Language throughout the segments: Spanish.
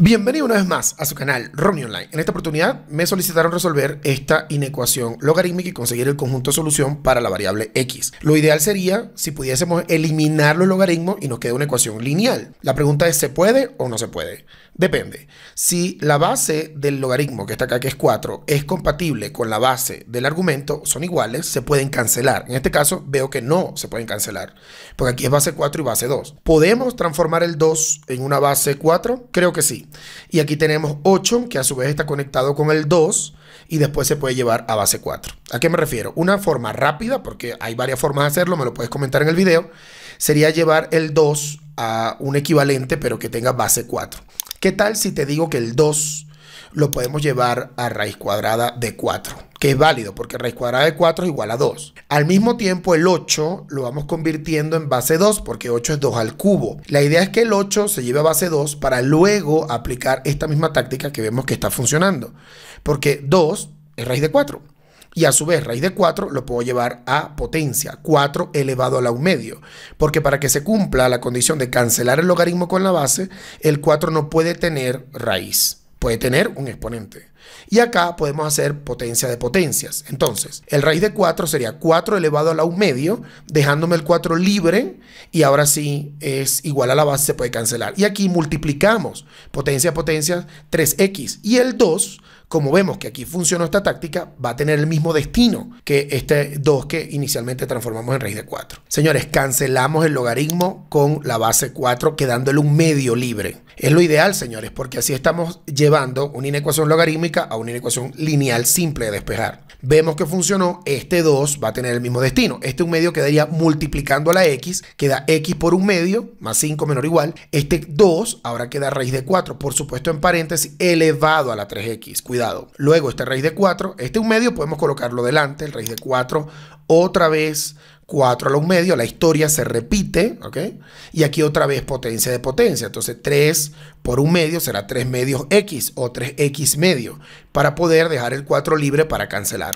Bienvenido una vez más a su canal Romeo Online. En esta oportunidad me solicitaron resolver esta inecuación logarítmica y conseguir el conjunto de solución para la variable x. Lo ideal sería si pudiésemos eliminar los logaritmos y nos queda una ecuación lineal. La pregunta es ¿se puede o no se puede? Depende. Si la base del logaritmo que está acá que es 4 es compatible con la base del argumento, son iguales, se pueden cancelar. En este caso veo que no se pueden cancelar, porque aquí es base 4 y base 2. ¿Podemos transformar el 2 en una base 4? Creo que sí. Y aquí tenemos 8, que a su vez está conectado con el 2 y después se puede llevar a base 4. ¿A qué me refiero? Una forma rápida, porque hay varias formas de hacerlo, me lo puedes comentar en el video, sería llevar el 2 a un equivalente, pero que tenga base 4. ¿Qué tal si te digo que el 2 lo podemos llevar a raíz cuadrada de 4? que es válido porque raíz cuadrada de 4 es igual a 2. Al mismo tiempo el 8 lo vamos convirtiendo en base 2 porque 8 es 2 al cubo. La idea es que el 8 se lleve a base 2 para luego aplicar esta misma táctica que vemos que está funcionando. Porque 2 es raíz de 4. Y a su vez, raíz de 4 lo puedo llevar a potencia, 4 elevado a la 1 medio. Porque para que se cumpla la condición de cancelar el logaritmo con la base, el 4 no puede tener raíz, puede tener un exponente. Y acá podemos hacer potencia de potencias. Entonces, el raíz de 4 sería 4 elevado a la 1 medio, dejándome el 4 libre, y ahora sí es igual a la base, se puede cancelar. Y aquí multiplicamos potencia a potencia 3x. Y el 2, como vemos que aquí funcionó esta táctica, va a tener el mismo destino que este 2 que inicialmente transformamos en raíz de 4. Señores, cancelamos el logaritmo con la base 4, quedándole un medio libre. Es lo ideal, señores, porque así estamos llevando una inecuación logarítmica a una ecuación lineal simple de despejar. Vemos que funcionó, este 2 va a tener el mismo destino. Este 1 medio quedaría multiplicando a la x, queda x por un medio, más 5 menor o igual. Este 2 ahora queda raíz de 4, por supuesto en paréntesis, elevado a la 3x, cuidado. Luego este raíz de 4, este 1 medio podemos colocarlo delante, el raíz de 4 otra vez 4 a la 1 medio, la historia se repite, ¿ok? Y aquí otra vez potencia de potencia. Entonces 3 por un medio será 3 medios x o 3x medio para poder dejar el 4 libre para cancelar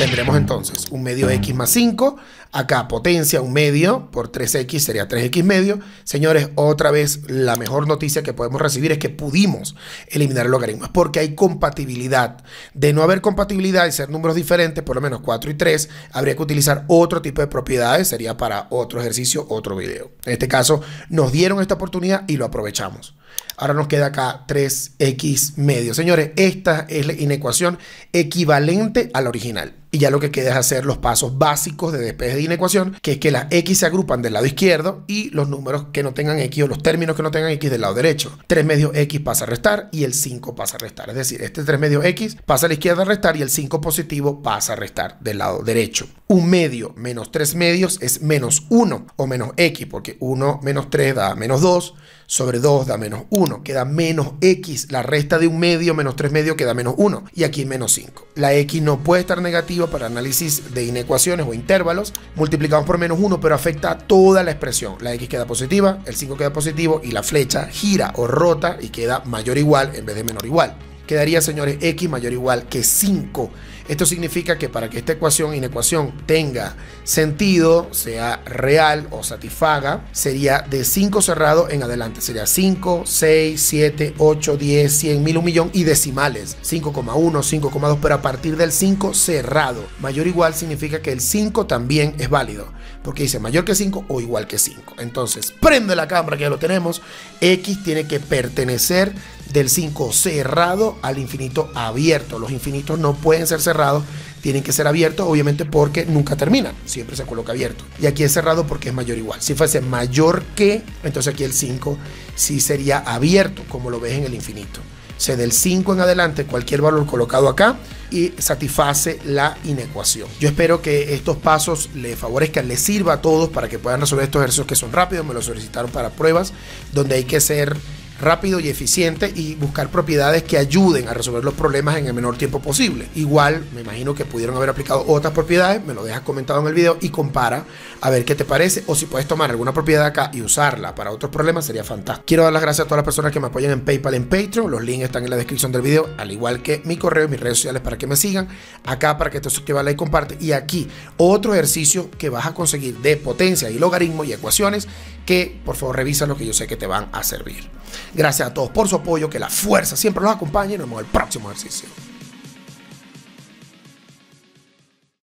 tendremos mm. entonces un medio X más 5. Acá potencia un medio por 3X sería 3X medio. Señores, otra vez la mejor noticia que podemos recibir es que pudimos eliminar logaritmos porque hay compatibilidad. De no haber compatibilidad y ser números diferentes, por lo menos 4 y 3, habría que utilizar otro tipo de propiedades. Sería para otro ejercicio, otro video. En este caso, nos dieron esta oportunidad y lo aprovechamos. Ahora nos queda acá 3x medio. Señores, esta es la inecuación equivalente a la original. Y ya lo que queda es hacer los pasos básicos de despeje de inecuación, que es que las x se agrupan del lado izquierdo y los números que no tengan x o los términos que no tengan x del lado derecho. 3 medios x pasa a restar y el 5 pasa a restar. Es decir, este 3 medios x pasa a la izquierda a restar y el 5 positivo pasa a restar del lado derecho. Un medio menos 3 medios es menos 1 o menos x, porque 1 menos 3 da menos 2, sobre 2 da menos 1, queda menos x. La resta de un medio menos 3 medios queda menos 1. Y aquí menos 5. La x no puede estar negativa para análisis de inecuaciones o intervalos. Multiplicamos por menos 1, pero afecta a toda la expresión. La x queda positiva, el 5 queda positivo y la flecha gira o rota y queda mayor o igual en vez de menor o igual quedaría, señores, x mayor o igual que 5. Esto significa que para que esta ecuación inecuación tenga sentido, sea real o satisfaga, sería de 5 cerrado en adelante. Sería 5, 6, 7, 8, 10, 100, 1000, 1 millón y decimales. 5,1, 5,2, pero a partir del 5 cerrado. Mayor o igual significa que el 5 también es válido porque dice mayor que 5 o igual que 5. Entonces, prende la cámara que ya lo tenemos. X tiene que pertenecer del 5 cerrado al infinito abierto. Los infinitos no pueden ser cerrados, tienen que ser abiertos, obviamente porque nunca terminan, siempre se coloca abierto. Y aquí es cerrado porque es mayor o igual. Si fuese mayor que, entonces aquí el 5 sí sería abierto, como lo ves en el infinito. O sea, del 5 en adelante, cualquier valor colocado acá y satisface la inecuación. Yo espero que estos pasos les favorezcan, les sirva a todos para que puedan resolver estos ejercicios que son rápidos. Me lo solicitaron para pruebas donde hay que ser rápido y eficiente y buscar propiedades que ayuden a resolver los problemas en el menor tiempo posible. Igual, me imagino que pudieron haber aplicado otras propiedades, me lo dejas comentado en el video y compara a ver qué te parece o si puedes tomar alguna propiedad acá y usarla para otros problemas sería fantástico. Quiero dar las gracias a todas las personas que me apoyan en PayPal, en Patreon, los links están en la descripción del video, al igual que mi correo y mis redes sociales para que me sigan, acá para que te suscribas, y comparte y aquí otro ejercicio que vas a conseguir de potencia y logaritmo y ecuaciones que por favor revisa lo que yo sé que te van a servir. Gracias a todos por su apoyo, que la fuerza siempre los acompañe y nos vemos en el próximo ejercicio.